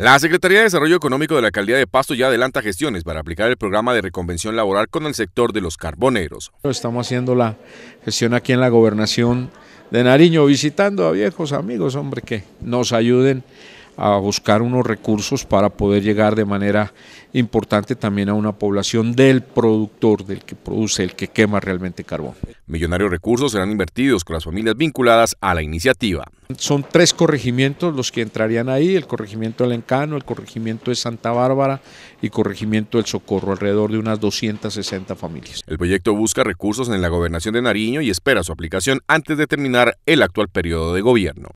La Secretaría de Desarrollo Económico de la Alcaldía de Pasto ya adelanta gestiones para aplicar el programa de reconvención laboral con el sector de los carboneros. Estamos haciendo la gestión aquí en la gobernación de Nariño, visitando a viejos amigos, hombre, que nos ayuden a buscar unos recursos para poder llegar de manera importante también a una población del productor, del que produce, el que quema realmente carbón. Millonarios recursos serán invertidos con las familias vinculadas a la iniciativa. Son tres corregimientos los que entrarían ahí, el corregimiento del Encano, el corregimiento de Santa Bárbara y corregimiento del Socorro, alrededor de unas 260 familias. El proyecto busca recursos en la gobernación de Nariño y espera su aplicación antes de terminar el actual periodo de gobierno.